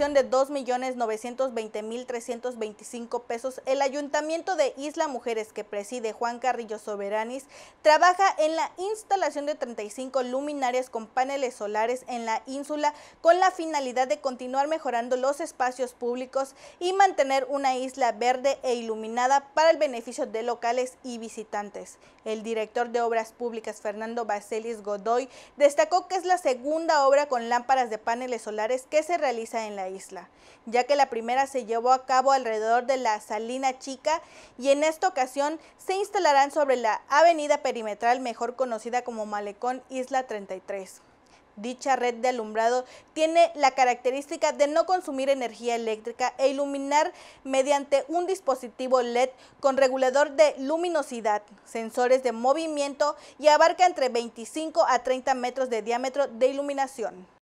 de 2.920.325 pesos, el Ayuntamiento de Isla Mujeres, que preside Juan Carrillo Soberanis, trabaja en la instalación de 35 luminarias con paneles solares en la ínsula con la finalidad de continuar mejorando los espacios públicos y mantener una isla verde e iluminada para el beneficio de locales y visitantes. El director de Obras Públicas, Fernando Baselis Godoy, destacó que es la segunda obra con lámparas de paneles solares que se realiza en la isla, ya que la primera se llevó a cabo alrededor de la Salina Chica y en esta ocasión se instalarán sobre la avenida perimetral mejor conocida como Malecón Isla 33. Dicha red de alumbrado tiene la característica de no consumir energía eléctrica e iluminar mediante un dispositivo LED con regulador de luminosidad, sensores de movimiento y abarca entre 25 a 30 metros de diámetro de iluminación.